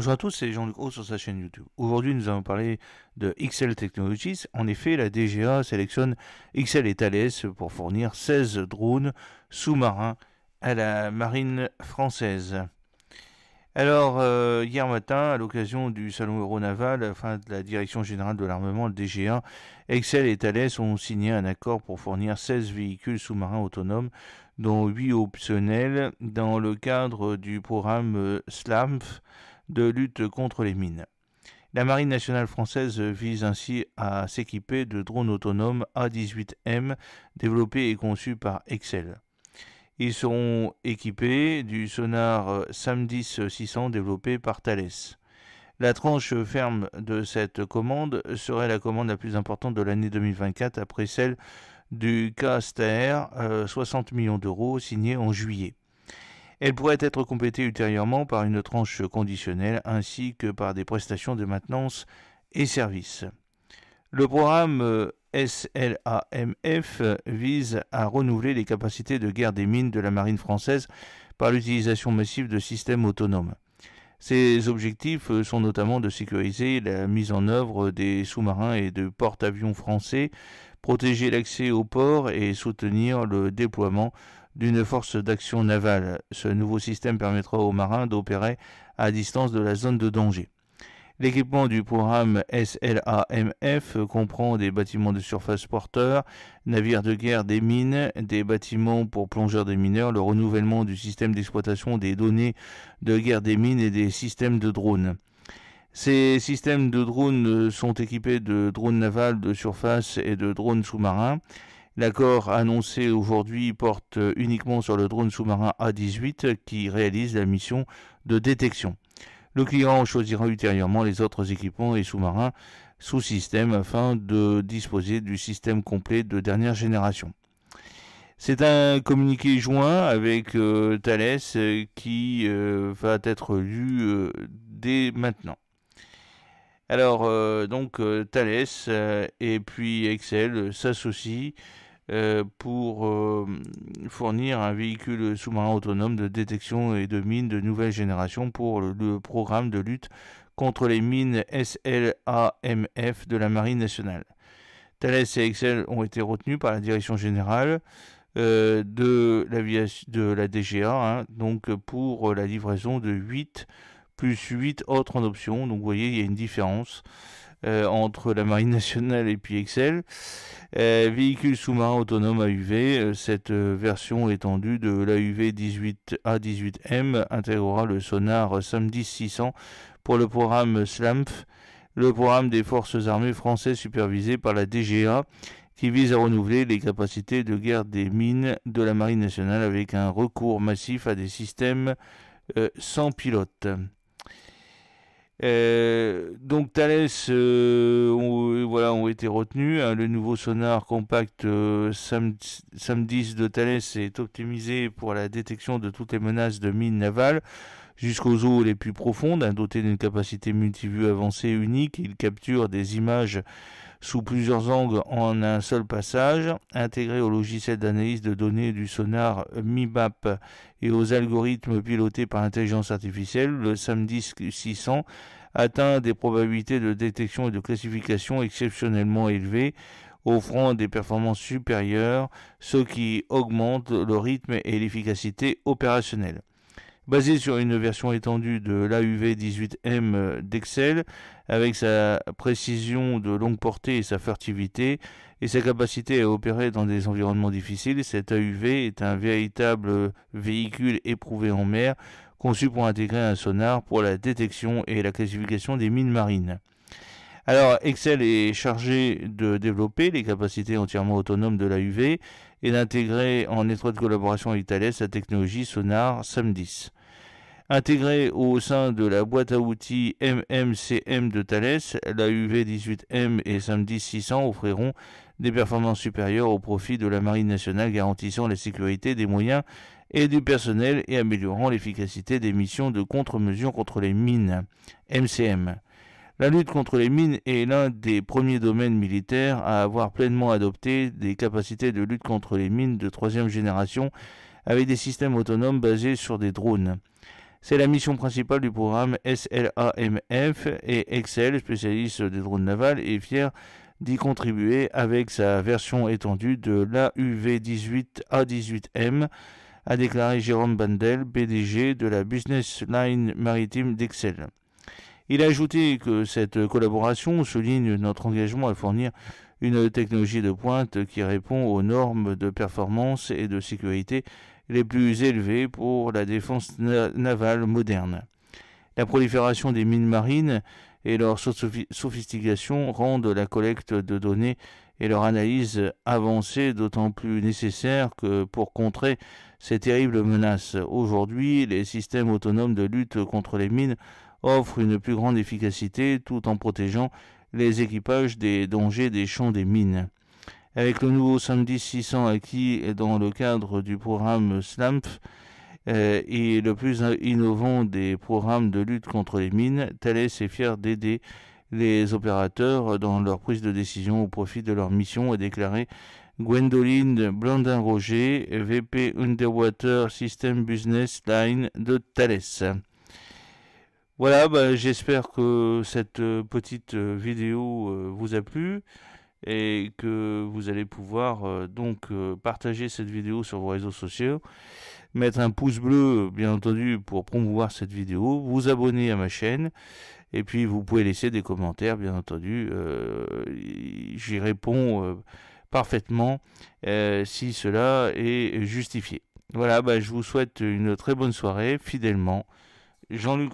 Bonjour à tous, c'est Jean-Luc Haut sur sa chaîne YouTube. Aujourd'hui, nous allons parler de XL Technologies. En effet, la DGA sélectionne XL et Thales pour fournir 16 drones sous-marins à la marine française. Alors, euh, hier matin, à l'occasion du salon Euronaval, de la Direction Générale de l'Armement, le DGA, Excel et Thales ont signé un accord pour fournir 16 véhicules sous-marins autonomes, dont 8 optionnels, dans le cadre du programme euh, SLAMF, de lutte contre les mines. La Marine nationale française vise ainsi à s'équiper de drones autonomes A18M développés et conçus par Excel. Ils seront équipés du sonar SAMDIS 600 développé par Thales. La tranche ferme de cette commande serait la commande la plus importante de l'année 2024 après celle du CASTER, euh, 60 millions d'euros, signé en juillet. Elle pourrait être complétée ultérieurement par une tranche conditionnelle ainsi que par des prestations de maintenance et services. Le programme euh, SLAMF vise à renouveler les capacités de guerre des mines de la marine française par l'utilisation massive de systèmes autonomes. Ses objectifs euh, sont notamment de sécuriser la mise en œuvre des sous-marins et de porte-avions français, protéger l'accès aux ports et soutenir le déploiement d'une force d'action navale. Ce nouveau système permettra aux marins d'opérer à distance de la zone de danger. L'équipement du programme SLAMF comprend des bâtiments de surface porteurs, navires de guerre, des mines, des bâtiments pour plongeurs des mineurs, le renouvellement du système d'exploitation des données de guerre des mines et des systèmes de drones. Ces systèmes de drones sont équipés de drones navals de surface et de drones sous-marins. L'accord annoncé aujourd'hui porte uniquement sur le drone sous-marin A-18 qui réalise la mission de détection. Le client choisira ultérieurement les autres équipements et sous-marins sous système afin de disposer du système complet de dernière génération. C'est un communiqué joint avec euh, Thales qui euh, va être lu euh, dès maintenant. Alors, euh, donc, euh, Thales euh, et puis Excel s'associent pour fournir un véhicule sous-marin autonome de détection et de mines de nouvelle génération pour le, programme de lutte contre les mines SLAMF de la Marine nationale. Thales et Excel ont été retenus par la direction générale de, de la DGA, hein, donc pour la livraison de 8 plus 8 autres en option. Donc vous voyez, il y a une différence euh, entre la Marine nationale et puis Excel. Euh, véhicule sous-marin autonome AUV, euh, cette version étendue de l'AUV 18A18M intégrera le sonar samedi 600 pour le programme SLAMF, le programme des forces armées françaises supervisé par la DGA qui vise à renouveler les capacités de guerre des mines de la Marine nationale avec un recours massif à des systèmes sans pilote. Euh, donc Thales euh, ont, voilà, ont été retenus. Hein. le nouveau sonar compact 10 euh, de Thales est optimisé pour la détection de toutes les menaces de mines navales jusqu'aux eaux les plus profondes. Hein, Doté d'une capacité multivue avancée unique, il capture des images sous plusieurs angles en un seul passage. Intégré au logiciel d'analyse de données du sonar MIBAP et aux algorithmes pilotés par l'intelligence artificielle, le SAMDISC 600 atteint des probabilités de détection et de classification exceptionnellement élevées offrant des performances supérieures, ce qui augmente le rythme et l'efficacité opérationnelle basé sur une version étendue de l'AUV-18M d'Excel, avec sa précision de longue portée et sa furtivité, et sa capacité à opérer dans des environnements difficiles, cet AUV est un véritable véhicule éprouvé en mer, conçu pour intégrer un sonar pour la détection et la classification des mines marines. Alors, Excel est chargé de développer les capacités entièrement autonomes de l'AUV et d'intégrer en étroite collaboration avec Thales sa technologie sonar SAMDIS. Intégrés au sein de la boîte à outils MMCM de Thales, la UV18M et Samedi 600 offriront des performances supérieures au profit de la Marine nationale garantissant la sécurité des moyens et du personnel et améliorant l'efficacité des missions de contre-mesure contre les mines, MCM. La lutte contre les mines est l'un des premiers domaines militaires à avoir pleinement adopté des capacités de lutte contre les mines de troisième génération avec des systèmes autonomes basés sur des drones. C'est la mission principale du programme SLAMF et Excel, spécialiste des drones navals, est fier d'y contribuer avec sa version étendue de l'AUV-18A18M, a déclaré Jérôme Bandel, BDG de la Business Line Maritime d'Excel. Il a ajouté que cette collaboration souligne notre engagement à fournir une technologie de pointe qui répond aux normes de performance et de sécurité les plus élevés pour la défense navale moderne. La prolifération des mines marines et leur sophistication rendent la collecte de données et leur analyse avancée d'autant plus nécessaire que pour contrer ces terribles menaces. Aujourd'hui, les systèmes autonomes de lutte contre les mines offrent une plus grande efficacité tout en protégeant les équipages des dangers des champs des mines avec le nouveau samedi 600 acquis dans le cadre du programme SLAMP euh, et le plus innovant des programmes de lutte contre les mines, Thales est fier d'aider les opérateurs dans leur prise de décision au profit de leur mission, a déclaré Gwendoline Blandin-Roger, VP Underwater System Business Line de Thales. Voilà, ben, j'espère que cette petite vidéo euh, vous a plu et que vous allez pouvoir euh, donc euh, partager cette vidéo sur vos réseaux sociaux, mettre un pouce bleu bien entendu pour promouvoir cette vidéo, vous abonner à ma chaîne et puis vous pouvez laisser des commentaires bien entendu, euh, j'y réponds parfaitement si cela est justifié. Voilà, bah, je vous souhaite une très bonne soirée, fidèlement, Jean-Luc